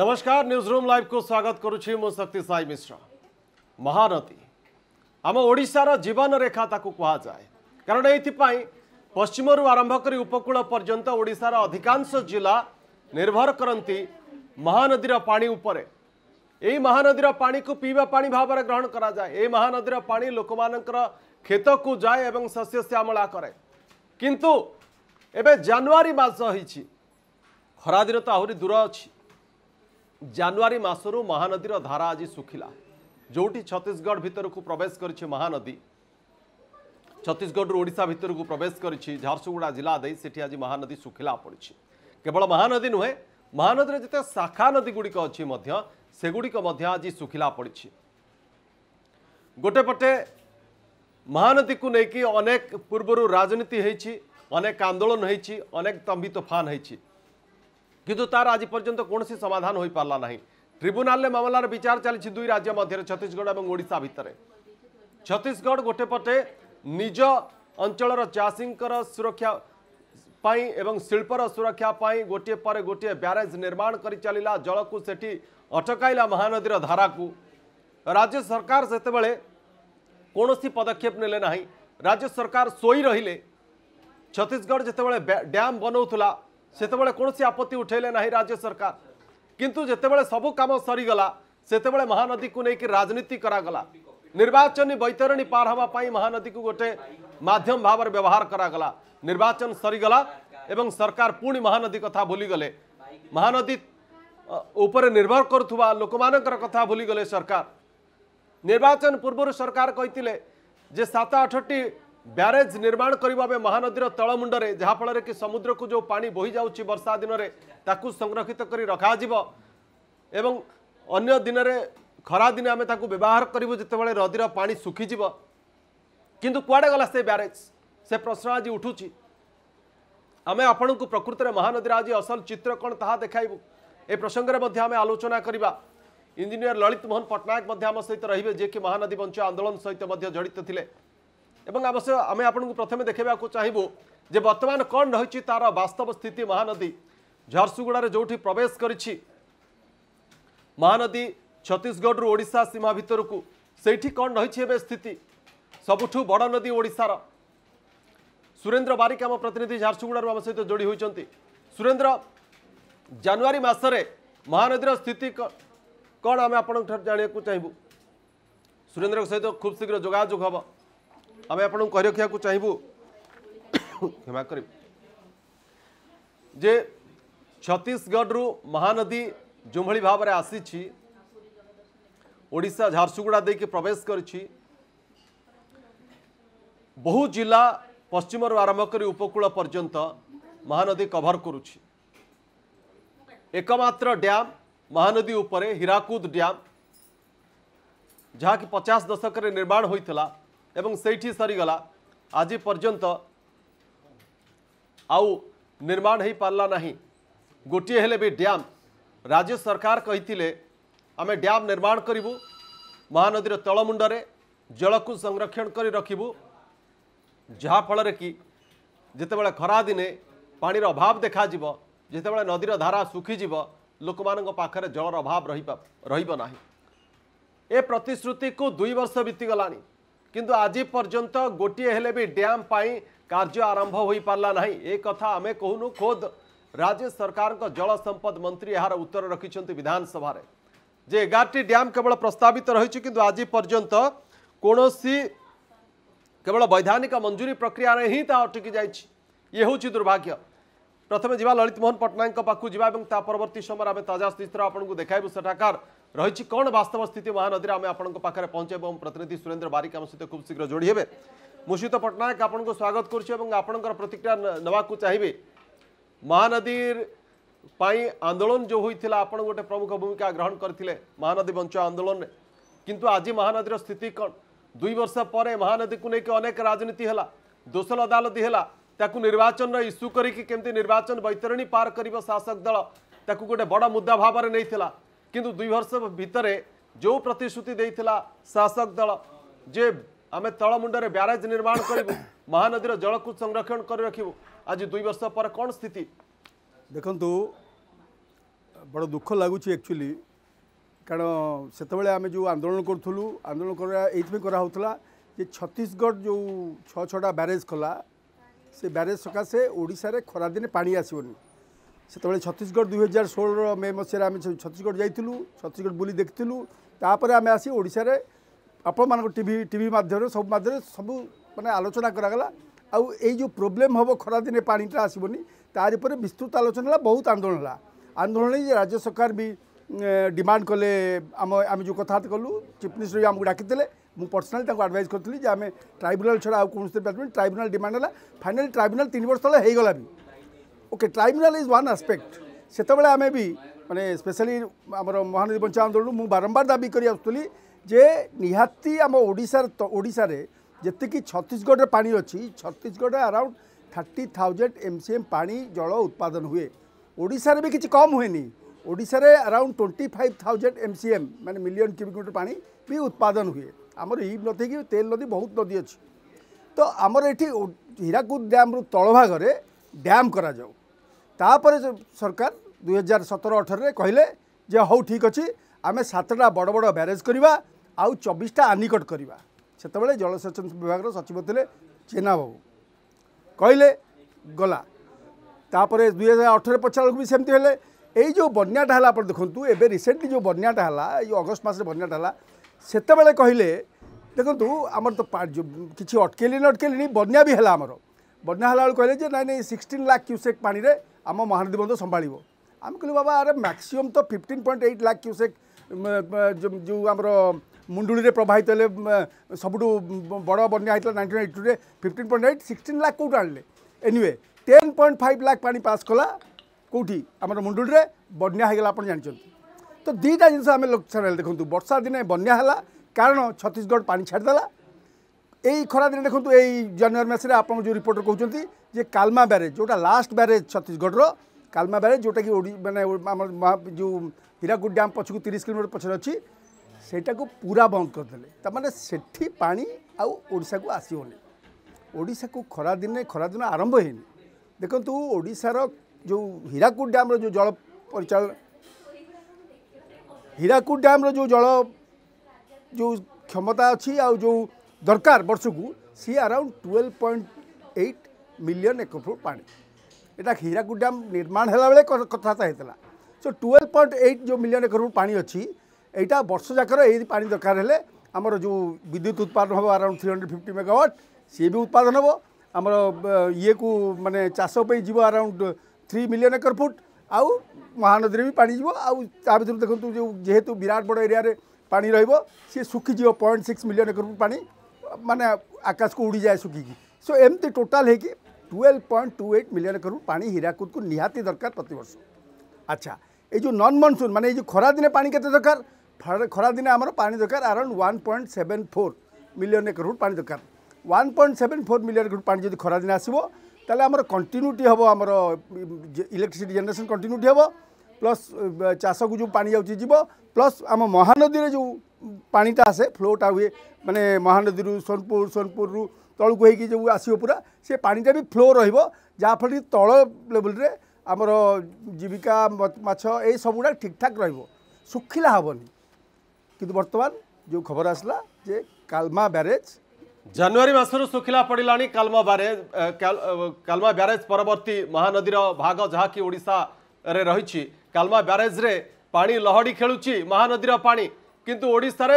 નમસ્કાર ન્યૂઝરૂમ લાઇવકુ સ્વાગત કરુછી મુ શક્તિ સાઈ મિશ્ર મહાનતી આમ ઓડિશાર જીવન રેખા તાકુ કહાય કારણ એથિપાઈ পশ্চিমর আরম্ভ করে উপকূল পর্যন্ত ওড়িশার অধিকাংশ জেলা নির্ভর করতে মহানদীর পাণি উপরে এই মহানদীর পাণিকু পিবা পাণি ভাবে গ্রহণ করা যায় এই মহানদীর পাণি লোক ক্ষেতকু যায় এবং শস্য শ্যামলা করে কিন্তু এবে জানুয়ারি মাস হয়েছি খরাদিন তো আহরি দূর অছি ଜାନୁଆରୀ ମାସରୁ ମହାନଦୀର ଧାରା ଆଜି ଶୁଖିଲା ଯେଉଁଠି ଛତିଶଗଡ଼ ଭିତରକୁ ପ୍ରବେଶ କରିଛି ମହାନଦୀ ଛତିଶଗଡ଼ରୁ ଓଡ଼ିଶା ଭିତରକୁ ପ୍ରବେଶ କରିଛି ଝାରସୁଗୁଡ଼ା ଜିଲ୍ଲା ଦେଇ ସେଠି ଆଜି ମହାନଦୀ ଶୁଖିଲା ପଡ଼ିଛି କେବଳ ମହାନଦୀ ନୁହେଁ ମହାନଦୀରେ ଯେତେ ଶାଖା ନଦୀଗୁଡ଼ିକ ଅଛି ମଧ୍ୟ ସେଗୁଡ଼ିକ ମଧ୍ୟ ଆଜି ଶୁଖିଲା ପଡ଼ିଛି ଗୋଟେ ପଟେ ମହାନଦୀକୁ ନେଇକି ଅନେକ ପୂର୍ବରୁ ରାଜନୀତି ହୋଇଛି ଅନେକ ଆନ୍ଦୋଳନ ହୋଇଛି ଅନେକ ତମ୍ବି ତୋଫାନ ହୋଇଛି কিন্তু তার আজ পর্যন্ত কোণী সমাধান হয়ে পারা না ট্রিব্যুনালে মামলার বিচার চালছে দুই রাজ্য মধ্যে ছত্তিশগড় এবং ওড়শা ভিতরে ছত্তিশগড় গোটে পটে নিজ অঞ্চলর চাষীঙ্কর সুরক্ষা ପାଇଁ ଏବଂ ଶିଳ୍ପର ସୁରକ୍ଷା ପାଇଁ ଗୋଟିଏ ପରେ ଗୋଟିଏ ବ୍ୟାରେଜ୍ ନିର୍ମାଣ କରି ଚାଲିଲା ଜଳକୁ ସେଠି ଅଟକାଇଲା ମହାନଦୀର ଧାରାକୁ ରାଜ୍ୟ ସରକାର ସେତେବେଳେ କୌଣସି ପଦକ୍ଷେପ ନେଲେ ନାହିଁ ରାଜ୍ୟ ସରକାର ଶୋଇ ରହିଲେ ଛତିଶଗଡ଼ ଯେତେବେଳେ ଡ୍ୟାମ୍ ବନାଉଥିଲା ସେତେବେଳେ କୌଣସି ଆପତ୍ତି ଉଠାଇଲେ ନାହିଁ ରାଜ୍ୟ ସରକାର କିନ୍ତୁ ଯେତେବେଳେ ସବୁ କାମ ସରିଗଲା ସେତେବେଳେ ମହାନଦୀକୁ ନେଇକି ରାଜନୀତି କରାଗଲା ନିର୍ବାଚନୀ ବୈତରଣୀ ପାର ହେବା ପାଇଁ ମହାନଦୀକୁ ଗୋଟେ ମାଧ୍ୟମ ଭାବରେ ବ୍ୟବହାର କରାଗଲା ନିର୍ବାଚନ ସରିଗଲା ଏବଂ ସରକାର ପୁଣି ମହାନଦୀ କଥା ଭୁଲିଗଲେ ମହାନଦୀ ଉପରେ ନିର୍ଭର କରୁଥିବା ଲୋକମାନଙ୍କର କଥା ଭୁଲିଗଲେ ସରକାର ନିର୍ବାଚନ ପୂର୍ବରୁ ସରକାର କହିଥିଲେ ଯେ ସାତ ଆଠଟି ବ୍ୟାରେଜ୍ ନିର୍ମାଣ କରିବା ପାଇଁ ମହାନଦୀର ତଳମୁଣ୍ଡରେ ଯାହାଫଳରେ କି ସମୁଦ୍ରକୁ ଯେଉଁ ପାଣି ବୋହିଯାଉଛି ବର୍ଷା ଦିନରେ ତାକୁ ସଂରକ୍ଷିତ କରି ରଖାଯିବ ଏବଂ ଅନ୍ୟ ଦିନରେ ଖରାଦିନେ ଆମେ ତାକୁ ବ୍ୟବହାର କରିବୁ ଯେତେବେଳେ ନଦୀର ପାଣି ଶୁଖିଯିବ କିନ୍ତୁ କୁଆଡ଼େ ଗଲା ସେ ବ୍ୟାରେଜ୍ ସେ ପ୍ରଶ୍ନ ଆଜି ଉଠୁଛି ଆମେ ଆପଣଙ୍କୁ ପ୍ରକୃତରେ ମହାନଦୀର ଆଜି ଅସଲ ଚିତ୍ର କ'ଣ ତାହା ଦେଖାଇବୁ ଏ ପ୍ରସଙ୍ଗରେ ମଧ୍ୟ ଆମେ ଆଲୋଚନା କରିବା ଇଞ୍ଜିନିୟର ଲଳିତ ମୋହନ ପଟ୍ଟନାୟକ ମଧ୍ୟ ଆମ ସହିତ ରହିବେ ଯିଏକି ମହାନଦୀ ବଞ୍ଚ ଆନ୍ଦୋଳନ ସହିତ ମଧ୍ୟ ଜଡ଼ିତ ଥିଲେ ଏବଂ ଅବଶ୍ୟ ଆମେ ଆପଣଙ୍କୁ ପ୍ରଥମେ ଦେଖାଇବାକୁ ଚାହିଁବୁ ଯେ ବର୍ତ୍ତମାନ କ'ଣ ରହିଛି ତାର ବାସ୍ତବ ସ୍ଥିତି ମହାନଦୀ ଝାରସୁଗୁଡ଼ାରେ ଯେଉଁଠି ପ୍ରବେଶ କରିଛି ମହାନଦୀ ଛତିଶଗଡ଼ରୁ ଓଡ଼ିଶା ସୀମା ଭିତରକୁ ସେଇଠି କ'ଣ ରହିଛି ଏବେ ସ୍ଥିତି ସବୁଠୁ ବଡ଼ ନଦୀ ଓଡ଼ିଶାର ସୁରେନ୍ଦ୍ର ବାରିକ ଆମ ପ୍ରତିନିଧି ଝାରସୁଗୁଡ଼ାରୁ ଆମ ସହିତ ଯୋଡ଼ି ହୋଇଛନ୍ତି ସୁରେନ୍ଦ୍ର ଜାନୁଆରୀ ମାସରେ ମହାନଦୀର ସ୍ଥିତି କ'ଣ ଆମେ ଆପଣଙ୍କଠାରୁ ଜାଣିବାକୁ ଚାହିଁବୁ ସୁରେନ୍ଦ୍ରଙ୍କ ସହିତ ଖୁବ୍ ଶୀଘ୍ର ଯୋଗାଯୋଗ ହେବ ଆମେ ଆପଣଙ୍କୁ କହି ରଖିବାକୁ ଚାହିଁବୁ କ୍ଷମା କରିବି ଯେ ଛତିଶଗଡ଼ରୁ ମହାନଦୀ ଯେଉଁଭଳି ଭାବରେ ଆସିଛି ଓଡ଼ିଶା ଝାରସୁଗୁଡ଼ା ଦେଇକି ପ୍ରବେଶ କରିଛି ବହୁ ଜିଲ୍ଲା ପଶ୍ଚିମରୁ ଆରମ୍ଭ କରି ଉପକୂଳ ପର୍ଯ୍ୟନ୍ତ ମହାନଦୀ କଭର କରୁଛି ଏକମାତ୍ର ଡ୍ୟାମ୍ ମହାନଦୀ ଉପରେ ହୀରାକୁଦ ଡ୍ୟାମ୍ ଯାହାକି ପଚାଶ ଦଶକରେ ନିର୍ମାଣ ହୋଇଥିଲା एवं से सरीगला आज पर्यत आउ निर्माण हो पारा ना गोटे भी ड्याम राज्य सरकार कही आम ड्याम निर्माण करूँ महानदी तलमुंड जल को संरक्षण कर रखु जहाँफल कि जितेबाला खरा दिन पानीर अभाव देखा जिते बड़े नदीर धारा सुखीज लोक मानर जलर अभाव रही रही ए प्रतिश्रुति को दुई वर्ष बीतीगला किंतु आज पर्यंत गोटे हेले भी ड्याम पाई कार्य आरंभ हो पारा ना एक आम कहून खोद राज्य सरकार का जल संपद मंत्री यार उत्तर रखिंट विधानसभा जे एगारटी ड्याम केवल प्रस्तावित रही कि आज पर्यंत कौन सी केवल वैधानिक मंजूरी प्रक्रिया ही अटकी जाए हूँ दुर्भाग्य प्रथम जा ललित मोहन पट्टनायक पाखु जावर्त समय ताजा स्थित आपको देखा सेठाकार रही कौन बास्तव स्थित महानदी आम आपं पहुंचे प्रतिनिधि सुरेन्द्र बारिक आम सहित खूब शीघ्र जोड़ी हे मुषित पट्टनायक आपण स्वागत कर प्रतिक्रिया नाक चाहिए महानदी आंदोलन जो होता आपड़ गोटे प्रमुख भूमिका ग्रहण करते महानदी बंच आंदोलन में किंतु आज महानदी स्थिति कौन दुई वर्ष पर महानदी को लेकिन अनेक राजनीति है दोषल अदालती है निर्वाचन इस्यू करवाचन निर्वाचन बैतरणी पार कर शासक दल ताकू गोटे बड़ मुद्दा भाव में नहीं କିନ୍ତୁ ଦୁଇ ବର୍ଷ ଭିତରେ ଯେଉଁ ପ୍ରତିଶ୍ରୁତି ଦେଇଥିଲା ଶାସକ ଦଳ ଯେ ଆମେ ତଳମୁଣ୍ଡରେ ବ୍ୟାରେଜ୍ ନିର୍ମାଣ କରିବୁ ମହାନଦୀର ଜଳକୁ ସଂରକ୍ଷଣ କରି ରଖିବୁ ଆଜି ଦୁଇ ବର୍ଷ ପରେ କ'ଣ ସ୍ଥିତି ଦେଖନ୍ତୁ ବଡ଼ ଦୁଃଖ ଲାଗୁଛି ଆକ୍ଚୁଆଲି କାରଣ ସେତେବେଳେ ଆମେ ଯେଉଁ ଆନ୍ଦୋଳନ କରୁଥିଲୁ ଆନ୍ଦୋଳନ କରା ଏଇଥିପାଇଁ କରାହେଉଥିଲା ଯେ ଛତିଶଗଡ଼ ଯେଉଁ ଛଅ ଛଅଟା ବ୍ୟାରେଜ୍ କଲା ସେ ବ୍ୟାରେଜ୍ ସକାଶେ ଓଡ଼ିଶାରେ ଖରାଦିନେ ପାଣି ଆସିବନି ସେତେବେଳେ ଛତିଶଗଡ଼ ଦୁଇ ହଜାର ଷୋହଳର ମେ ମସିହାରେ ଆମେ ଛତିଶଗଡ଼ ଯାଇଥିଲୁ ଛତିଶଗଡ଼ ବୁଲି ଦେଖିଥିଲୁ ତାପରେ ଆମେ ଆସି ଓଡ଼ିଶାରେ ଆପଣମାନଙ୍କ ଟିଭି ଟିଭି ମାଧ୍ୟମରେ ସବୁ ମାଧ୍ୟମରେ ସବୁ ମାନେ ଆଲୋଚନା କରାଗଲା ଆଉ ଏଇ ଯେଉଁ ପ୍ରୋବ୍ଲେମ୍ ହେବ ଖରାଦିନେ ପାଣିଟା ଆସିବନି ତାରି ଉପରେ ବିସ୍ତୃତ ଆଲୋଚନା ହେଲା ବହୁତ ଆନ୍ଦୋଳନ ହେଲା ଆନ୍ଦୋଳନ ହେଇ ରାଜ୍ୟ ସରକାର ବି ଡିମାଣ୍ଡ କଲେ ଆମ ଆମେ ଯେଉଁ କଥାବାର୍ତ୍ତା କଲୁ ଚିଫ୍ ମିନିଷ୍ଟର ବି ଆମକୁ ଡାକିଥିଲେ ମୁଁ ପର୍ସନାଲି ତାଙ୍କୁ ଆଡ଼ଭାଇଜ୍ କରିଥିଲି ଯେ ଆମେ ଟ୍ରାଇବୁନାଲ୍ ଛଡ଼ା ଆଉ କୌଣସି ପାରିବୁନି ଟ୍ରାଇବୁନାଲ୍ ଡିମାଣ୍ଡ ହେଲା ଫାଇନାଲି ଟ୍ରାଇବୁନାଲ୍ ତିନି ବର୍ଷ ତଳେ ହେଇଗଲା ବି okay tribunal is one aspect ସେତେବେଳେ ଆମେ ବି ମାନେ ସ୍ପେଶାଲି ଆମର ମହାନଦୀ ବଞ୍ଚା ଆନ୍ଦୋଳନରୁ ମୁଁ ବାରମ୍ବାର ଦାବି କରି ଆସୁଥିଲି ଯେ ନିହାତି ଆମ ଓଡ଼ିଶାର ଓଡ଼ିଶାରେ ଯେତିକି ଛତିଶଗଡ଼ରେ ପାଣି ଅଛି ଛତିଶଗଡ଼ରେ around thirty thousand M C M ପାଣି ଜଳ ଉତ୍ପାଦନ ହୁଏ ଓଡ଼ିଶାରେ ବି କିଛି କମ୍ ହୁଏନି ଓଡ଼ିଶାରେ around twenty five thousand M C M ମାନେ ମିଲିୟନ୍ କ୍ୟୁବିକ୍ ମିଟର ପାଣି ବି ଉତ୍ପାଦନ ହୁଏ ଆମର ଇ ନଦୀ କି ତେଲ ନଦୀ ବହୁତ ନଦୀ ଅଛି ତ ଆମର ଏଠି ହୀରାକୁଦ ଡ୍ୟାମ୍ରୁ ତଳଭାଗରେ ଡ୍ୟାମ୍ କରାଯାଉ ତାପରେ ସରକାର ଦୁଇ ହଜାର ସତର ଅଠରରେ କହିଲେ ଯେ ହଉ ଠିକ୍ ଅଛି ଆମେ ସାତଟା ବଡ଼ ବଡ଼ ବ୍ୟାରେଜ୍ କରିବା ଆଉ ଚବିଶଟା ଆନିକଟ କରିବା ସେତେବେଳେ ଜଳସେଚନ ବିଭାଗର ସଚିବ ଥିଲେ ଚେନାବାବୁ କହିଲେ ଗଲା ତାପରେ ଦୁଇ ହଜାର ଅଠର ପଚାରକୁ ବି ସେମିତି ହେଲେ ଏଇ ଯେଉଁ ବନ୍ୟାଟା ହେଲା ଆପଣ ଦେଖନ୍ତୁ ଏବେ ରିସେଣ୍ଟଲି ଯେଉଁ ବନ୍ୟାଟା ହେଲା ଏଇ ଅଗଷ୍ଟ ମାସରେ ବନ୍ୟାଟା ହେଲା ସେତେବେଳେ କହିଲେ ଦେଖନ୍ତୁ ଆମର ତ କିଛି ଅଟକେଇଲେନି ଅଟକେଇଲେନି ବନ୍ୟା ବି ହେଲା ଆମର बन्या होला नै सिक्सटिन लाख क्युसेक्म महानदी बन्ध सम्भाव्य आम कहिल्यु बाबा अरे माक्सिम त fifteen point eight lakh cusec जो मुंडुली रे प्रवाहित हुने सबुठु बड बन्या nineteen eight two fifteen point eight sixteen lakh केही आणले एवे ten point five lakh pass कला के मुन्डु बन्यागला त दुईटा जिस आमे लोसु वर्षा दिन बन्या होला कारण छतिशगढ पाला এই খরাদিনে দেখুন এই জানুয়ারি মাসে আপনার যে রিপোর্টর কৌন যে কালমা ব্যারেজ যেটা লাস্ট ব্যারেজ ছত্তিশগড়ের কালমা ব্যারেজ যেটা কি মানে আমার যে হীরাকুদ ড্যাম পছকু তিরিশ কিলোমিটার পছরে অছি সেটা পুরা বন্ধ করেদেলে তার মানে সেটি পা আশাকু আসবনি ওড়শাকু খরাদিনে খরাদিন আরম্ভ হয়ে দেখুন ওড়শার যে হীরাকুদ ড্যামর যে জল পরিচালনা হীরাকুদ ড্যামর যে জল যে ক্ষমতা অ দরকার বর্ষকু সি around twelve point eight million acre foot পা এটা হীরাকুদ ড্যাম নির্মাণ হল বেড়ে কথাবার্তা হয়েছিল সো টুয়েলভ পয়েন্ট এইট যে মিলিয়ন একরফুট পা অছি এইটা বর্ষ যাকর এই পা দরকার হলে আমার যে বিদ্যুৎ উৎপাদন হব around three hundred fifty megawatt সি বি উৎপাদন হব আমার ইয়ে কু মানে চাষ পাই যাব আরাউন্ড থ্রি মিলিয়ন একরফুট আউ মহানদীরে বি পা যাব আউ তা ভিতরে দেখুন যেহেতু বিরাট বড় এরিয়ার পা রহব সি শুখিযোগ পয়েন্ট সিক্স মিলিয়ন একরফুট পানি ମାନେ ଆକାଶକୁ ଉଡ଼ିଯାଏ ଶୁଖିକି ସୋ ଏମିତି ଟୋଟାଲ୍ ହେଇକି twelve point two eight million କରୁ ପାଣି ହୀରାକୁଦକୁ ନିହାତି ଦରକାର ପ୍ରତିବର୍ଷ ଆଚ୍ଛା ଏଇ ଯେଉଁ ନନ୍ ମନସୁନ୍ ମାନେ ଏଇ ଯେଉଁ ଖରାଦିନେ ପାଣି କେତେ ଦରକାର ଖରାଦିନେ ଆମର ପାଣି ଦରକାର around one point seven four million ଏକରରୁ ପାଣି ଦରକାର one point seven four million ଏକରରୁ ପାଣି ଯଦି ଖରାଦିନେ ଆସିବ ତାହେଲେ ଆମର କଣ୍ଟିନ୍ୟୁଟି ହେବ ଆମର ଇଲେକ୍ଟ୍ରିସିଟି ଜେନେରେସନ୍ କଣ୍ଟିନ୍ୟୁଟି ହେବ ପ୍ଲସ୍ ଚାଷକୁ ଯେଉଁ ପାଣି ଯାଉଛି ଯିବ ପ୍ଲସ୍ ଆମ ମହାନଦୀରେ ଯେଉଁ ପାଣିଟା ଆସେ ଫ୍ଲୋଟା ହୁଏ ମାନେ ମହାନଦୀରୁ ସୋନପୁର ସୋନପୁରରୁ ତଳକୁ ହେଇକି ଯେଉଁ ଆସିବ ପୁରା ସେ ପାଣିଟା ବି ଫ୍ଲୋ ରହିବ ଯାହାଫଳରେ କି ତଳ ଲେବୁଲ୍ରେ ଆମର ଜୀବିକା ମାଛ ଏଇ ସବୁଗୁଡ଼ା ଠିକ୍ଠାକ୍ ରହିବ ଶୁଖିଲା ହେବନି କିନ୍ତୁ ବର୍ତ୍ତମାନ ଯେଉଁ ଖବର ଆସିଲା ଯେ କାଲମା ବ୍ୟାରେଜ୍ ଜାନୁଆରୀ ମାସରୁ ଶୁଖିଲା ପଡ଼ିଲାଣି କାଲମା ବ୍ୟାରେଜ୍ କାଲମା ବ୍ୟାରେଜ୍ ପରବର୍ତ୍ତୀ ମହାନଦୀର ଭାଗ ଯାହାକି ଓଡ଼ିଶା रही कालमा ब्यारेज्रे पा लहड़ी खेलुची महानदी पा किंतु ओडार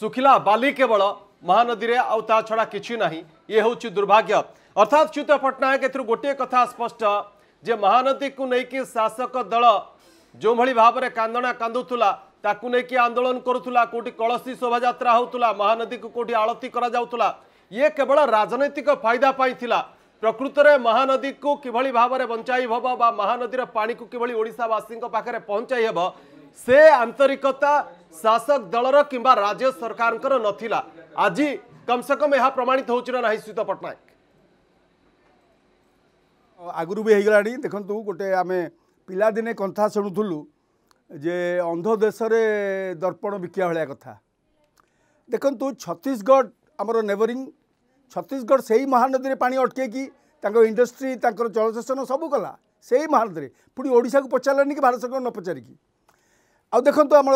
सुखिला बाली केवल महानदी आउ ता छड़ा किसी ना ये हूँ दुर्भाग्य अर्थात च्युत पट्टनायक ए गोटे कथा स्पष्ट जे महानदी को लेकिन शासक दल जो भाई भाव में कांदणा कांदुला ताकू लेकिन आंदोलन करुला कौटी कलसी शोभा महानदी को कौटी आड़ती करा ये केवल राजनैतिक फायदा ପ୍ରକୃତରେ ମହାନଦୀକୁ କିଭଳି ଭାବରେ ବଞ୍ଚାଇ ହେବ ବା ମହାନଦୀର ପାଣିକୁ କିଭଳି ଓଡ଼ିଶାବାସୀଙ୍କ ପାଖରେ ପହଞ୍ଚାଇ ହେବ ସେ ଆନ୍ତରିକତା ଶାସକ ଦଳର କିମ୍ବା ରାଜ୍ୟ ସରକାରଙ୍କର ନଥିଲା ଆଜି କମସେ କମ୍ ଏହା ପ୍ରମାଣିତ ହେଉଛି ନା ନାହିଁ ସ୍ମିତ ପଟ୍ଟନାୟକ ଆଗରୁ ବି ହେଇଗଲାଣି ଦେଖନ୍ତୁ ଗୋଟେ ଆମେ ପିଲାଦିନେ କଥା ଶୁଣୁଥିଲୁ ଯେ ଅନ୍ଧ ଦେଶରେ ଦର୍ପଣ ବିକିବା ଭଳିଆ କଥା ଦେଖନ୍ତୁ ଛତିଶଗଡ଼ ଆମର ନେବରିଙ୍ଗ ଛତିଶଗଡ଼ ସେଇ ମହାନଦୀରେ ପାଣି ଅଟକେଇକି ତାଙ୍କ ଇଣ୍ଡଷ୍ଟ୍ରି ତାଙ୍କର ଜଳସେଚନ ସବୁ କଲା ସେଇ ମହାନଦୀରେ ପୁଣି ଓଡ଼ିଶାକୁ ପଚାରିଲାନି କି ଭାରତ ସରକାର ନ ପଚାରିକି ଆଉ ଦେଖନ୍ତୁ ଆମର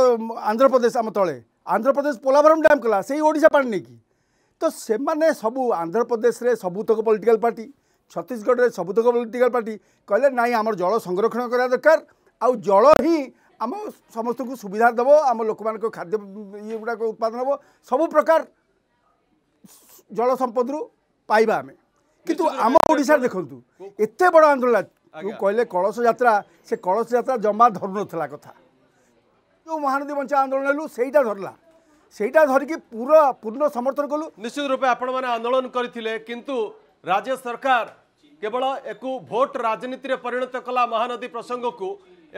ଆନ୍ଧ୍ରପ୍ରଦେଶ ଆମ ତଳେ ଆନ୍ଧ୍ରପ୍ରଦେଶ ପୋଲାଭରମ ଡ୍ୟାମ୍ କଲା ସେଇ ଓଡ଼ିଶା ପାଣି ନେଇକି ତ ସେମାନେ ସବୁ ଆନ୍ଧ୍ରପ୍ରଦେଶରେ ସବୁତକ ପଲିଟିକାଲ ପାର୍ଟି ଛତିଶଗଡ଼ରେ ସବୁତକ ପଲିଟିକାଲ ପାର୍ଟି କହିଲେ ନାଇଁ ଆମର ଜଳ ସଂରକ୍ଷଣ କରିବା ଦରକାର ଆଉ ଜଳ ହିଁ ଆମ ସମସ୍ତଙ୍କୁ ସୁବିଧା ଦେବ ଆମ ଲୋକମାନଙ୍କ ଖାଦ୍ୟ ଇଏ ଗୁଡ଼ାକ ଉତ୍ପାଦନ ହେବ ସବୁ ପ୍ରକାର ଜଳ ସମ୍ପଦରୁ ପାଇବା ଆମେ କିନ୍ତୁ ଆମ ଓଡ଼ିଶାରେ ଦେଖନ୍ତୁ ଏତେ ବଡ଼ ଆନ୍ଦୋଳନ କହିଲେ କଳସ ଯାତ୍ରା ସେ କଳସ ଯାତ୍ରା ଜମା ଧରୁନଥିଲା କଥା ଯେଉଁ ମହାନଦୀ ବଞ୍ଚା ଆନ୍ଦୋଳନ ହେଲୁ ସେଇଟା ଧରିଲା ସେଇଟା ଧରିକି ପୁରା ପୂର୍ଣ୍ଣ ସମର୍ଥନ କଲୁ ନିଶ୍ଚିତ ରୂପେ ଆପଣମାନେ ଆନ୍ଦୋଳନ କରିଥିଲେ କିନ୍ତୁ ରାଜ୍ୟ ସରକାର କେବଳ ଏକୁ ଭୋଟ ରାଜନୀତିରେ ପରିଣତ କଲା ମହାନଦୀ ପ୍ରସଙ୍ଗକୁ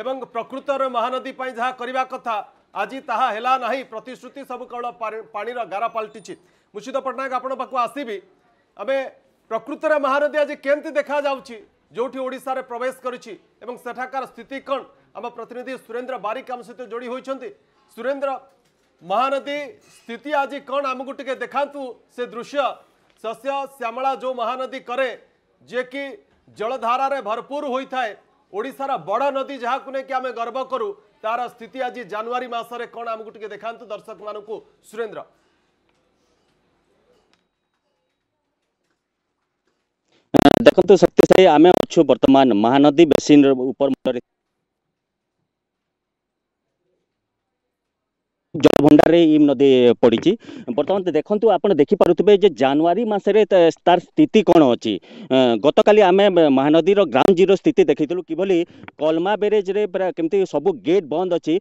ଏବଂ ପ୍ରକୃତରେ ମହାନଦୀ ପାଇଁ ଯାହା କରିବା କଥା ଆଜି ତାହା ହେଲା ନାହିଁ ପ୍ରତିଶ୍ରୁତି ସବୁ କେବଳ ପାଣିର ଗାର ପାଲଟିଛି ମୁର୍ଶିଦ ପଟ୍ଟନାୟକ ଆପଣ ପାଖକୁ ଆସିବି ଆମେ ପ୍ରକୃତରେ ମହାନଦୀ ଆଜି କେମିତି ଦେଖାଯାଉଛି ଯେଉଁଠି ଓଡ଼ିଶାରେ ପ୍ରବେଶ କରିଛି ଏବଂ ସେଠାକାର ସ୍ଥିତି କ'ଣ ଆମ ପ୍ରତିନିଧି ସୁରେନ୍ଦ୍ର ବାରିକ ଆମ ସହିତ ଯୋଡ଼ି ହୋଇଛନ୍ତି ସୁରେନ୍ଦ୍ର ମହାନଦୀ ସ୍ଥିତି ଆଜି କ'ଣ ଆମକୁ ଟିକେ ଦେଖାନ୍ତୁ ସେ ଦୃଶ୍ୟ ଶସ୍ୟ ଶ୍ୟାମଳା ଯେଉଁ ମହାନଦୀ କରେ ଯିଏକି ଜଳଧାରାରେ ଭରପୁର ହୋଇଥାଏ ଓଡ଼ିଶାର ବଡ଼ ନଦୀ ଯାହାକୁ ନେଇକି ଆମେ ଗର୍ବ କରୁ ତାର ସ୍ଥିତି ଆଜି ଜାନୁଆରୀ ମାସରେ କ'ଣ ଆମକୁ ଟିକେ ଦେଖାନ୍ତୁ ଦର୍ଶକମାନଙ୍କୁ ସୁରେନ୍ଦ୍ର ଦେଖନ୍ତୁ ଶକ୍ତି ସାହି ଆମେ ଅଛୁ ବର୍ତ୍ତମାନ ମହାନଦୀ ବେସିନ୍ ଉପର ମୁଣ୍ଡରେ জলভণ্ডারে এই নদী পড়িছি বর্তমান দেখুন আপনার দেখিপারুবে যে জানুয়ারি মাসের তার স্থিতি কোণ অছি গতকালি আমি মহানদীর গ্রাউন্ড জিরো স্থিতি দেখিলু কিভাবে কলমা ব্যারেজরে প্রায় কমিটি সবু গেট বন্ধ অছি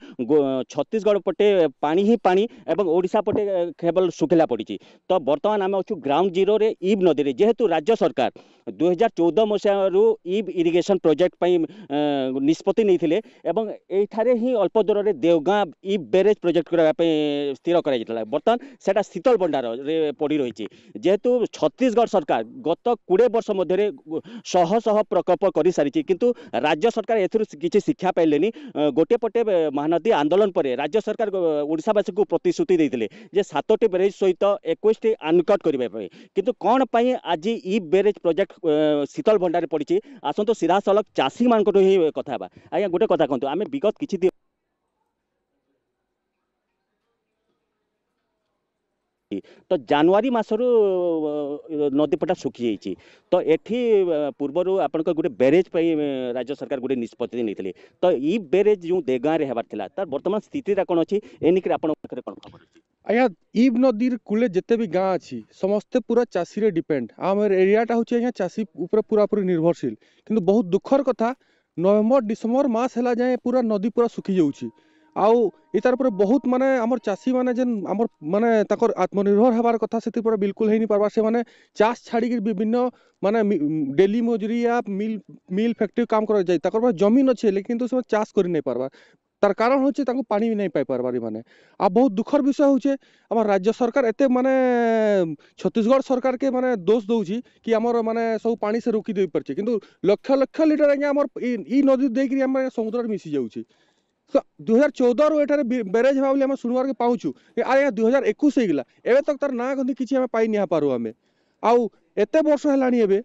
ছত্তিশগড় পটে পা হি পা এবং ওড়শা পটে কেবল শুখিলা পড়িছি তো বর্তমান আমি অছু গ্রাউন্ড জিরোরে ইব নদী যেহেতু রাজ্য সরকার দুই হাজার চৌদ মশারু ইব ইরিগেশন প্রোজেক্ট পাই নিষ্পতি নিয়ে এবং এইখানে হি অল্প দূরের দেওগাঁ ইব ব্যারেজ প্রোজেক্ট କରିବା ପାଇଁ ସ୍ଥିର କରାଯାଇଥିଲା ବର୍ତ୍ତମାନ ସେଟା ଶୀତଳ ଭଣ୍ଡାରରେ ପଡ଼ି ରହିଛି ଯେହେତୁ ଛତିଶଗଡ଼ ସରକାର ଗତ କୋଡ଼ିଏ ବର୍ଷ ମଧ୍ୟରେ ଶହ ଶହ ପ୍ରକଳ୍ପ କରିସାରିଛି କିନ୍ତୁ ରାଜ୍ୟ ସରକାର ଏଥିରୁ କିଛି ଶିକ୍ଷା ପାଇଲେନି ଗୋଟିଏ ପଟେ ମହାନଦୀ ଆନ୍ଦୋଳନ ପରେ ରାଜ୍ୟ ସରକାର ଓଡ଼ିଶାବାସୀଙ୍କୁ ପ୍ରତିଶ୍ରୁତି ଦେଇଥିଲେ ଯେ ସାତଟି ବ୍ୟାରେଜ୍ ସହିତ ଏକୋଇଶଟି ଆନକଟ୍ କରିବା ପାଇଁ କିନ୍ତୁ କ'ଣ ପାଇଁ ଆଜି ଇ ବ୍ୟାରେଜ୍ ପ୍ରୋଜେକ୍ଟ ଶୀତଳ ଭଣ୍ଡାରରେ ପଡ଼ିଛି ଆସନ୍ତୁ ସିଧାସଳଖ ଚାଷୀମାନଙ୍କଠୁ ହିଁ କଥା ହେବା ଆଜ୍ଞା ଗୋଟେ କଥା କୁହନ୍ତୁ ଆମେ ବିଗତ କିଛି ହେଉଛି ତ ଜାନୁଆରୀ ମାସରୁ ନଦୀପଟା ଶୁଖିଯାଇଛି ତ ଏଠି ପୂର୍ବରୁ ଆପଣଙ୍କ ଗୋଟେ ବ୍ୟାରେଜ୍ ପାଇଁ ରାଜ୍ୟ ସରକାର ଗୋଟେ ନିଷ୍ପତ୍ତି ନେଇଥିଲେ ତ ଇ ବ୍ୟାରେଜ୍ ଯେଉଁ ଦେଗାଁରେ ହେବାର ଥିଲା ତାର ବର୍ତ୍ତମାନ ସ୍ଥିତିଟା କ'ଣ ଅଛି ଏ ନେଇକରି ଆପଣଙ୍କ ପାଖରେ କ'ଣ ଖବର ଅଛି ଆଜ୍ଞା ଇବ୍ ନଦୀର କୂଳେ ଯେତେ ବି ଗାଁ ଅଛି ସମସ୍ତେ ପୁରା ଚାଷୀରେ ଡିପେଣ୍ଡ ଆମର ଏରିଆଟା ହେଉଛି ଆଜ୍ଞା ଚାଷୀ ଉପରେ ପୁରାପୁରି ନିର୍ଭରଶୀଳ କିନ୍ତୁ ବହୁତ ଦୁଃଖର କଥା ନଭେମ୍ବର ଡିସେମ୍ବର ମାସ ହେଲା ଯାଏଁ ପୁରା ନଦୀ ପୁରା ଶୁଖିଯାଉଛି ଆଉ ଇତାର୍ ପରେ ବହୁତ ମାନେ ଆମର ଚାଷୀମାନେ ଯେନ୍ ଆମର ମାନେ ତାଙ୍କର ଆତ୍ମନିର୍ଭର ହେବାର କଥା ସେଥିର୍ ପରେ ବିଲକୁଲ ହେଇନି ପାର୍ବା ସେମାନେ ଚାଷ ଛାଡ଼ିକିରି ବିଭିନ୍ନ ମାନେ ଡେଲି ମଜୁରିଆ ମିଲ୍ ମିଲ୍ ଫ୍ୟାକ୍ଟ୍ରି କାମ କରାଯାଏ ତାଙ୍କର ପାଖେ ଜମିନ ଅଛି ହେଲେ କିନ୍ତୁ ସେମାନେ ଚାଷ କରି ନାଇଁ ପାର୍ବା ତାର୍ କାରଣ ହେଉଛି ତାଙ୍କୁ ପାଣି ବି ନାଇଁ ପାଇପାର୍ବାର୍ ଇମାନେ ଆଉ ବହୁତ ଦୁଃଖର ବିଷୟ ହଉଛେ ଆମର ରାଜ୍ୟ ସରକାର ଏତେ ମାନେ ଛତିଶଗଡ଼ ସରକାରକେ ମାନେ ଦୋଷ ଦଉଛି କି ଆମର ମାନେ ସବୁ ପାଣି ସେ ରୋକି ଦେଇପାରୁଛେ କିନ୍ତୁ ଲକ୍ଷ ଲକ୍ଷ ଲିଟର ଆଜ୍ଞା ଆମର ଇ ନଦୀ ଦେଇକିରି ଆମେ ସମୁଦ୍ରରେ ମିଶି ଯାଉଛି ଦୁଇ ହଜାର ଚଉଦରୁ ଏଠାରେ ବ୍ୟାରେଜ୍ ହେବା ବୋଲି ଆମେ ଶୁଣିବାର୍କେ ପାଉଛୁ ଆରେ ଏହା ଦୁଇ ହଜାର ଏକୋଇଶ ହେଇଗଲା ଏବେ ତକ୍ ତାର ନାଁ ଗନ୍ଧି କିଛି ଆମେ ପାଇ ନିହାପାରୁ ଆମେ ଆଉ ଏତେ ବର୍ଷ ହେଲାଣି ଏବେ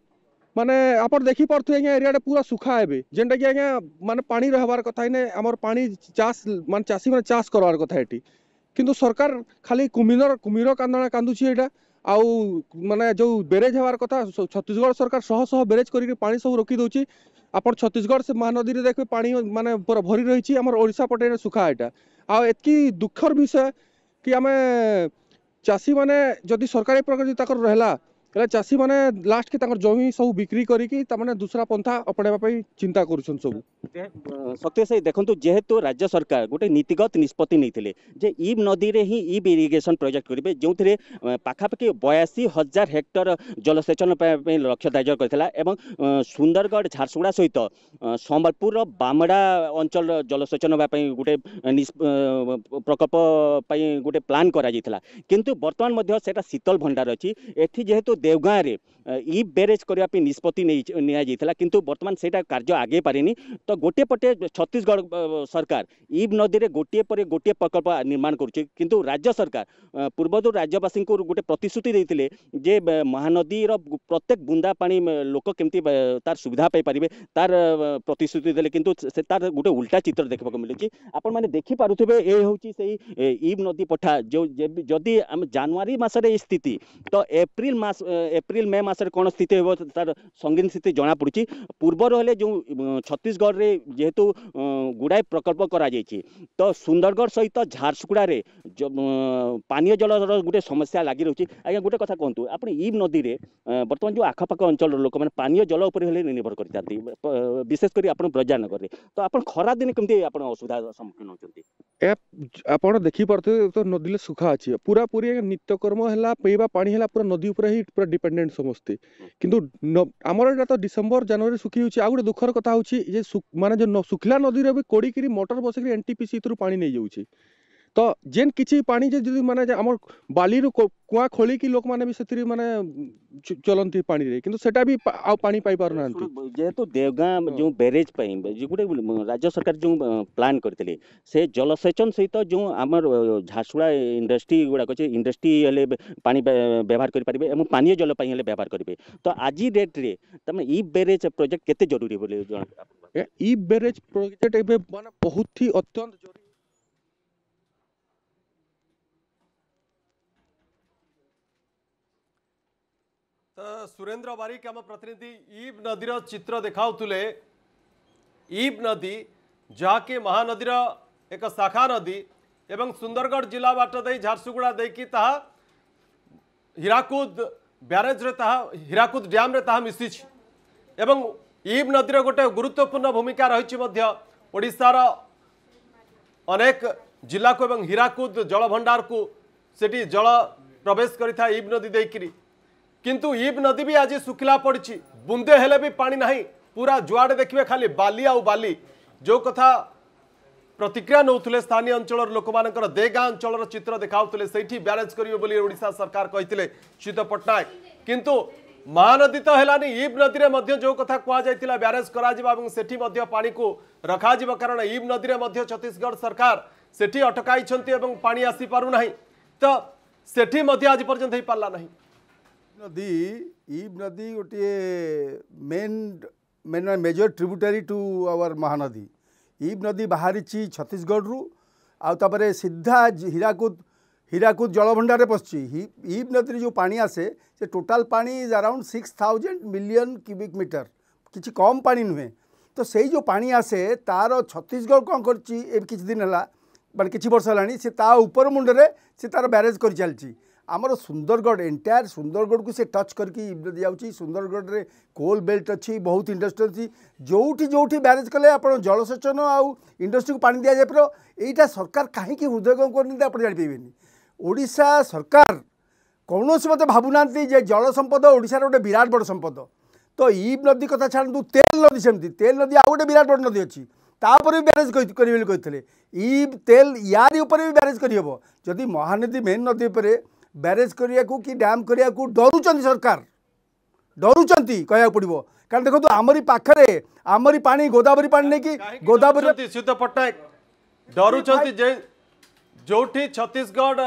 ମାନେ ଆପଣ ଦେଖିପାରୁଥିବେ ଆଜ୍ଞା ଏରିଆଟା ପୁରା ସୁଖା ଏବେ ଯେନ୍ଟାକି ଆଜ୍ଞା ମାନେ ପାଣି ରହିବାର କଥା ଇନେ ଆମର ପାଣି ଚାଷ ମାନେ ଚାଷୀମାନେ ଚାଷ କରବାର କଥା ଏଠି କିନ୍ତୁ ସରକାର ଖାଲି କୁମ୍ଭୀର କୁମ୍ଭୀର କାନ୍ଦଣା କାନ୍ଦୁଛି ଏଇଟା ଆଉ ମାନେ ଯେଉଁ ବ୍ୟାରେଜ୍ ହେବାର କଥା ଛତିଶଗଡ଼ ସରକାର ଶହ ଶହ ବ୍ୟାରେଜ୍ କରିକି ପାଣି ସବୁ ରଖିଦେଉଛି ଆପଣ ଛତିଶଗଡ଼ ସେ ମହାନଦୀରେ ଦେଖିବେ ପାଣି ମାନେ ପୁରା ଭରି ରହିଛି ଆମର ଓଡ଼ିଶା ପଟେ ଶୁଖା ଏଇଟା ଆଉ ଏତିକି ଦୁଃଖର ବିଷୟ କି ଆମେ ଚାଷୀମାନେ ଯଦି ସରକାରୀ ପ୍ରକାର ଯଦି ତାଙ୍କର ରହିଲା ହେଲେ ଚାଷୀମାନେ ଲାଷ୍ଟକି ତାଙ୍କର ଜମି ସବୁ ବିକ୍ରି କରିକି ତାମାନେ ଦୁସରା ପନ୍ଥା ଅପଣାଇବା ପାଇଁ ଚିନ୍ତା କରୁଛନ୍ତି ସବୁ ସତ୍ୟ ସେ ଦେଖନ୍ତୁ ଯେହେତୁ ରାଜ୍ୟ ସରକାର ଗୋଟେ ନୀତିଗତ ନିଷ୍ପତ୍ତି ନେଇଥିଲେ ଯେ ଇବ୍ ନଦୀରେ ହିଁ ଇବ୍ ଇରିଗେସନ୍ ପ୍ରୋଜେକ୍ଟ କରିବେ ଯେଉଁଥିରେ ପାଖାପାଖି ବୟାଅଶୀ ହଜାର ହେକ୍ଟର ଜଳସେଚନ ପାଇଁ ଲକ୍ଷ୍ୟ ଧାର୍ଯ୍ୟ କରିଥିଲା ଏବଂ ସୁନ୍ଦରଗଡ଼ ଝାରସୁଗୁଡ଼ା ସହିତ ସମ୍ବଲପୁରର ବାମଡ଼ା ଅଞ୍ଚଳର ଜଳସେଚନ ହେବା ପାଇଁ ଗୋଟେ ପ୍ରକଳ୍ପ ପାଇଁ ଗୋଟେ ପ୍ଲାନ୍ କରାଯାଇଥିଲା କିନ୍ତୁ ବର୍ତ୍ତମାନ ମଧ୍ୟ ସେଇଟା ଶୀତଳ ଭଣ୍ଡାର ଅଛି ଏଠି ଯେହେତୁ देवगाँ में इ बेरेज करने निष्पत्ति कि बर्तमान से कार्य आगे पारे तो गोटे पटे छत्तीसगढ़ सरकार इब नदी में गोटे पर गोटे प्रकल्प निर्माण करु राज्य सरकार पूर्वर राज्यवासी को गोटे प्रतिश्रुति देते जे महानदी प्रत्येक बुंदा पा लोक केमती तार सुविधा पाइपर तार प्रतिश्रुति दे कि गोटे उल्टा चित्र देखा मिली आपण मैंने देखिपे ये हूँ से ही इब नदी पठा जो जदि जानुरी मसरे स्थिति तो एप्रिल मस ଏପ୍ରିଲ ମେ ମାସରେ କ'ଣ ସ୍ଥିତି ହେବ ତାର ସଙ୍ଗୀନ ସ୍ଥିତି ଜଣାପଡ଼ୁଛି ପୂର୍ବରୁ ହେଲେ ଯେଉଁ ଛତିଶଗଡ଼ରେ ଯେହେତୁ ଗୁଡ଼ାଏ ପ୍ରକଳ୍ପ କରାଯାଇଛି ତ ସୁନ୍ଦରଗଡ଼ ସହିତ ଝାରସୁଗୁଡ଼ାରେ ପାନୀୟ ଜଳର ଗୋଟେ ସମସ୍ୟା ଲାଗି ରହୁଛି ଆଜ୍ଞା ଗୋଟେ କଥା କୁହନ୍ତୁ ଆପଣ ଇବ୍ ନଦୀରେ ବର୍ତ୍ତମାନ ଯେଉଁ ଆଖପାଖ ଅଞ୍ଚଳର ଲୋକମାନେ ପାନୀୟ ଜଳ ଉପରେ ହେଲେ ନିର୍ଭର କରିଥାନ୍ତି ବିଶେଷ କରି ଆପଣ ବ୍ରଜାନଗରରେ ତ ଆପଣ ଖରାଦିନେ କେମିତି ଆପଣ ଅସୁବିଧା ସମ୍ମୁଖୀନ ହେଉଛନ୍ତି ଆପଣ ଦେଖିପାରୁଥିବେ ତ ନଦୀରେ ଶୁଖା ଅଛି ପୁରାପୁରି ନିତ୍ୟକର୍ମ ହେଲା ପିଇବା ପାଣି ହେଲା ପୁରା ନଦୀ ଉପରେ ହିଁ ପୁରା ଡିପେଣ୍ଡେଣ୍ଟ ସମସ୍ତେ କିନ୍ତୁ ଆମର ଏଇଟା ତ ଡିସେମ୍ବର ଜାନୁଆରୀ ଶୁଖି ହେଉଛି ଆଉ ଗୋଟେ ଦୁଃଖର କଥା ହେଉଛି ଯେ ମାନେ ଯେଉଁ ଶୁଖିଲା ନଦୀରେ ବି କୋଡ଼ିକିରି ମଟର ବସିକିରି N T P C through ପାଣି ନେଇଯାଉଛି ତ ଯେନ୍ କିଛି ପାଣି ଯେ ଯଦି ମାନେ ଆମର ବାଲିରୁ କୁଆଁ ଖୋଳିକି ଲୋକମାନେ ବି ସେଥିରେ ମାନେ ଚଲନ୍ତି ପାଣିରେ କିନ୍ତୁ ସେଟା ବି ଆଉ ପାଣି ପାଇପାରୁନାହାନ୍ତି ଯେହେତୁ ଦେଓଗାଁ ଯେଉଁ ବ୍ୟାରେଜ୍ ପାଇଁ ଗୋଟେ ରାଜ୍ୟ ସରକାର ଯେଉଁ ପ୍ଲାନ୍ କରିଥିଲେ ସେ ଜଳସେଚନ ସହିତ ଯେଉଁ ଆମର ଝାରସୁଡ଼ା ଇଣ୍ଡଷ୍ଟ୍ରି ଗୁଡ଼ାକ ଅଛି ଇଣ୍ଡଷ୍ଟ୍ରି ହେଲେ ପାଣି ବ୍ୟବହାର କରିପାରିବେ ଏବଂ ପାନୀୟ ଜଳ ପାଇଁ ହେଲେ ବ୍ୟବହାର କରିବେ ତ ଆଜି ଡେଟ୍ରେ ତାମାନେ ଇ ବ୍ୟାରେଜ୍ ପ୍ରୋଜେକ୍ଟ କେତେ ଜରୁରୀ ବୋଲି ଇ ବ୍ୟାରେଜ୍ ପ୍ରୋଜେକ୍ଟ ଏବେ ମାନେ ବହୁତ ହି ଅତ୍ୟନ୍ତ ଜରୁରୀ સુરેન્દ્ર બારીક આમ પ્રતિનિધિ ઈબ નદીર ચિત્ર દેખાઉલે ઈબ નદી ଯାହାକି ମହାନଦୀର ଏକ ଶାଖା ନଦୀ ଏବଂ ସୁନ୍ଦରଗଡ଼ ଜିଲ୍ଲା ବାଟ ଦେଇ ଝାରସୁଗୁଡ଼ା ଦେଇକି ତାହା ହୀରାକୁଦ ବ୍ୟାରେଜ୍ରେ ତାହା ହୀରାକୁଦ ଡ୍ୟାମ୍ରେ ତାହା ମିଶିଛି ଏବଂ ଇବ ନଦୀର ଗୋଟେ ଗୁରୁତ୍ୱପୂର୍ଣ୍ଣ ଭୂମିକା ରହିଛି ମଧ୍ୟ ଓଡ଼ିଶାର ଅନେକ ଜିଲ୍ଲାକୁ ଏବଂ ହୀରାକୁଦ ଜଳଭଣ୍ଡାରକୁ ସେଠି ଜଳ ପ୍ରବେଶ କରିଥାଏ ଇବ ନଦୀ ଦେଇକିରି किंतु ईब नदी भी आज शुखला पड़ी बुंदे हेले भी पानी ना पूरा जुआड़े देखिए खाली बाली आउ बाली जो कथा प्रतिक्रिया नौले स्थानीय अंचल लोक मान दे गाँ अंचल चित्र देखा से ब्यारेज करेंशा सरकार कही चित पट्टनायक किंतु महानदी तो है ईब नदी में जो कथा कहला ब्यारेज कर रखा कारण ईब नदी में छत्तीशगढ़ सरकार से अटकई पा आसी पारना तो से आज पर्यटन हो पार्ला ना नदी ईब नदी गोटे main main major tributary to our Mahanadi Ib नदी बाहरी छत्तीसगढ़ रु आपर सीधा हीराकूद हीराकूद जलभंडार पशि ईब नदी जो पा आसे से टोटाल पा is around six thousand million cubic metre किसी कम पा नुहे तो से जो पा आसे तार छत्तीसगढ़ कौन कर किसी दिन है मैंने किसी वर्ष होगा सी ता मुंडे सी तार ब्यारेज कर चलती आमर सुंदरगढ़ एंटायर सुंदरगढ़ को सी टच करके जाऊँगी सुंदरगढ़ में कोल बेल्ट अच्छी बहुत इंडस्ट्री अच्छी जो जोटी ब्यारेज कले आप जलसेचन आउ इंडस्ट्री को पा दि जापर यहाँ सरकार कहीं हृदयगम करनी ओडा सरकार कौन मत भावुना जे जल संपद ओडार गोटे विराट बड़ संपद तो ईब नदी कथा छाड़ू तेल नदी सेमती तेल नदी आउ गोटे विराट बड़ नदी अच्छी तापर भी ब्यारेज करते कही ईब तेल यार भी ब्यारेज करहब जदि महानदी मेन नदी पर ब्यारेज करने को कि डैम करने को डरुं सरकार डरुं कह पड़ो कारण देखो तो आमरी पाखे आमरी पा गोदावरी पा नहीं कि गोदावरी सुध पट्टनायक डर जो छत्तीशगढ़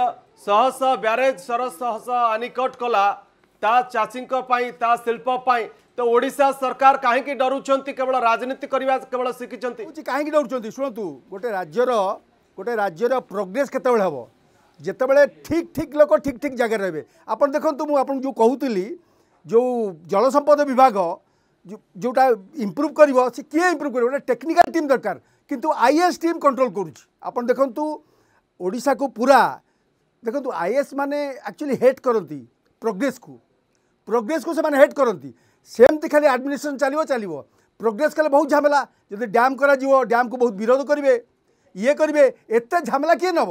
शहश बारेज सर शहश आनिकट कला ता चाषी ता शिल्पाई तो ओडा सरकार कहीं डरुं केवल राजनीति करवा केवल शिखिंट कहीं डरुँ शुणु गोटे राज्यर गोटे राज्यर प्रोग्रेस केत ଯେତେବେଳେ ଠିକ୍ ଠିକ୍ ଲୋକ ଠିକ୍ ଠିକ୍ ଜାଗାରେ ରହିବେ ଆପଣ ଦେଖନ୍ତୁ ମୁଁ ଆପଣଙ୍କୁ ଯେଉଁ କହୁଥିଲି ଯେଉଁ ଜଳସମ୍ପଦ ବିଭାଗ ଯେଉଁଟା ଇମ୍ପ୍ରୁଭ୍ କରିବ ସେ କିଏ ଇମ୍ପ୍ରୁଭ୍ କରିବ ଗୋଟେ ଟେକ୍ନିକାଲ୍ ଟିମ୍ ଦରକାର କିନ୍ତୁ ଆଇଏଏସ୍ ଟିମ୍ କଣ୍ଟ୍ରୋଲ୍ କରୁଛି ଆପଣ ଦେଖନ୍ତୁ ଓଡ଼ିଶାକୁ ପୁରା ଦେଖନ୍ତୁ ଆଇଏଏସ୍ ମାନେ ଆକ୍ଚୁଆଲି ହେଟ୍ କରନ୍ତି ପ୍ରୋଗ୍ରେସ୍କୁ ପ୍ରୋଗ୍ରେସ୍କୁ ସେମାନେ ହେଟ୍ କରନ୍ତି ସେମିତି ଖାଲି ଆଡ଼ମିନିଷ୍ଟ୍ରେସନ୍ ଚାଲିବ ଚାଲିବ ପ୍ରୋଗ୍ରେସ୍ କଲେ ବହୁତ ଝାମେଲା ଯଦି ଡ୍ୟାମ୍ କରାଯିବ ଡ୍ୟାମ୍କୁ ବହୁତ ବିରୋଧ କରିବେ ଇଏ କରିବେ ଏତେ ଝାମେଲା କିଏ ନେବ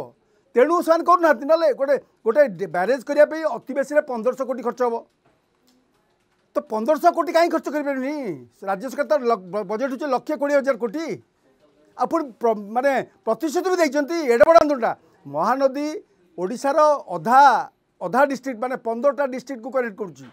ତେଣୁ ସେମାନେ କରୁନାହାନ୍ତି ନହେଲେ ଗୋଟେ ଗୋଟେ ବ୍ୟାରେଜ୍ କରିବା ପାଇଁ ଅତିବେଶୀରେ ପନ୍ଦରଶହ କୋଟି ଖର୍ଚ୍ଚ ହେବ ତ ପନ୍ଦରଶହ କୋଟି କାହିଁ ଖର୍ଚ୍ଚ କରିପାରିବେନି ରାଜ୍ୟ ସରକାର ତାର ବଜେଟ୍ ହେଉଛି ଲକ୍ଷେ କୋଡ଼ିଏ ହଜାର କୋଟି ଆଉ ପୁଣି ମାନେ ପ୍ରତିଶ୍ରୁତି ବି ଦେଇଛନ୍ତି ଏଡ଼େ ବଡ଼ ଆନ୍ଦୋଳନଟା ମହାନଦୀ ଓଡ଼ିଶାର ଅଧା ଅଧା ଡିଷ୍ଟ୍ରିକ୍ଟ ମାନେ ପନ୍ଦରଟା ଡିଷ୍ଟ୍ରିକ୍ଟକୁ କନେକ୍ଟ କରୁଛି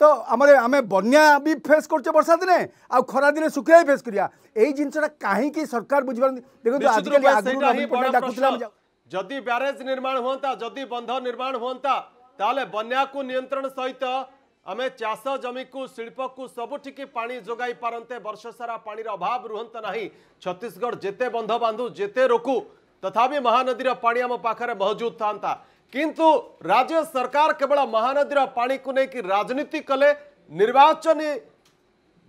ତ ଆମର ଆମେ ବନ୍ୟା ବି ଫେସ୍ କରୁଛେ ବର୍ଷା ଦିନେ ଆଉ ଖରାଦିନେ ଦିନେ ଶୁଖିଲା ବି ଫେସ୍ କରିବା ଏଇ ଜିନିଷଟା କାହିଁକି ସରକାର ବୁଝିପାରନ୍ତି ଦେଖନ୍ତୁ ଆଜିକାଲି ଆଗରୁ ନବୀନ ଯଦି ବ୍ୟାରେଜ୍ ନିର୍ମାଣ ହୁଅନ୍ତା ଯଦି ବନ୍ଧ ନିର୍ମାଣ ହୁଅନ୍ତା ତାହେଲେ ବନ୍ୟାକୁ ନିୟନ୍ତ୍ରଣ ସହିତ ଆମେ ଚାଷ ଜମିକୁ ଶିଳ୍ପକୁ ସବୁଠିକି ପାଣି ଯୋଗାଇ ପାରନ୍ତେ ବର୍ଷ ସାରା ପାଣିର ଅଭାବ ରୁହନ୍ତା ନାହିଁ ଛତିଶଗଡ଼ ଯେତେ ବନ୍ଧ ବାନ୍ଧୁ ଯେତେ ରୋକୁ ତଥାପି ମହାନଦୀର ପାଣି ଆମ ପାଖରେ ମହଜୁଦ ଥାନ୍ତା କିନ୍ତୁ ରାଜ୍ୟ ସରକାର କେବଳ ମହାନଦୀର ପାଣିକୁ ନେଇକି ରାଜନୀତି କଲେ ନିର୍ବାଚନୀ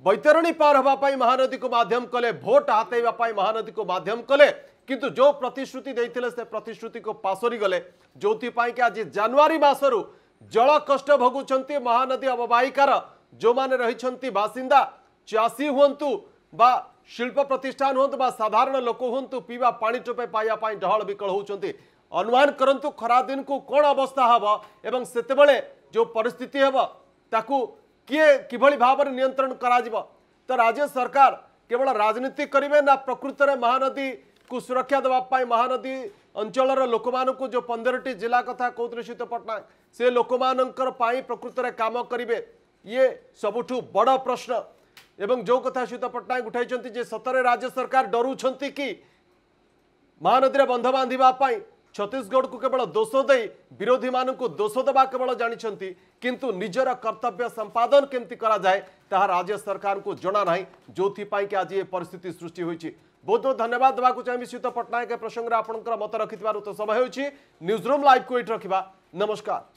ବୈତରଣୀ ପାର ହେବା ପାଇଁ ମହାନଦୀକୁ ମାଧ୍ୟମ କଲେ ଭୋଟ ହାତେଇବା ପାଇଁ ମହାନଦୀକୁ ମାଧ୍ୟମ କଲେ କିନ୍ତୁ ଯେଉଁ ପ୍ରତିଶ୍ରୁତି ଦେଇଥିଲେ ସେ ପ୍ରତିଶ୍ରୁତିକୁ ପାସୋରି ଗଲେ ଯେଉଁଥିପାଇଁକି ଆଜି ଜାନୁଆରୀ ମାସରୁ ଜଳ କଷ୍ଟ ଭୋଗୁଛନ୍ତି ମହାନଦୀ ଅବବାହିକାର ଯେଉଁମାନେ ରହିଛନ୍ତି ବାସିନ୍ଦା ଚାଷୀ ହୁଅନ୍ତୁ ବା ଶିଳ୍ପ ପ୍ରତିଷ୍ଠାନ ହୁଅନ୍ତୁ ବା ସାଧାରଣ ଲୋକ ହୁଅନ୍ତୁ ପିଇବା ପାଣି ଟୋପେ ପାଇବା ପାଇଁ ଡହଳ ବିକଳ ହେଉଛନ୍ତି ଅନୁମାନ କରନ୍ତୁ ଖରାଦିନକୁ କ'ଣ ଅବସ୍ଥା ହେବ ଏବଂ ସେତେବେଳେ ଯେଉଁ ପରିସ୍ଥିତି ହେବ ତାକୁ କିଏ କିଭଳି ଭାବରେ ନିୟନ୍ତ୍ରଣ କରାଯିବ ତ ରାଜ୍ୟ ସରକାର କେବଳ ରାଜନୀତି କରିବେ ନା ପ୍ରକୃତରେ ମହାନଦୀ को सुरक्षा देवाई महानदी अंचल लोक मानक जो पंदर टी जिला कथा कहते सीत पट्टनायक से लोक मानी प्रकृत में कम करेंगे ये सबुठ बड़ प्रश्न एवं जो कथा सीत पट्टनायक उठाई सतरे राज्य सरकार डरूं कि महानदी में बंध बांधापी छत्तीशगढ़ को केवल दोष दे विरोधी मान दोष देवा केवल जानते किंतु निजर कर्तव्य संपादन केमती कराए ता राज्य सरकार को जना ना जो कि आज ये पिस्थित सृष्टि होती ବହୁତ ବହୁତ ଧନ୍ୟବାଦ ଦେବାକୁ ଚାହିଁବି ସ୍ୟୁତ ପଟ୍ଟନାୟକ ଏ ପ୍ରସଙ୍ଗରେ ଆପଣଙ୍କର ମତ ରଖିଥିବାରୁ ତ ସମୟ ହେଉଛି ନ୍ୟୁଜ୍ ରୁମ୍ ଲାଇଭ୍କୁ ଏଇଠି ରଖିବା ନମସ୍କାର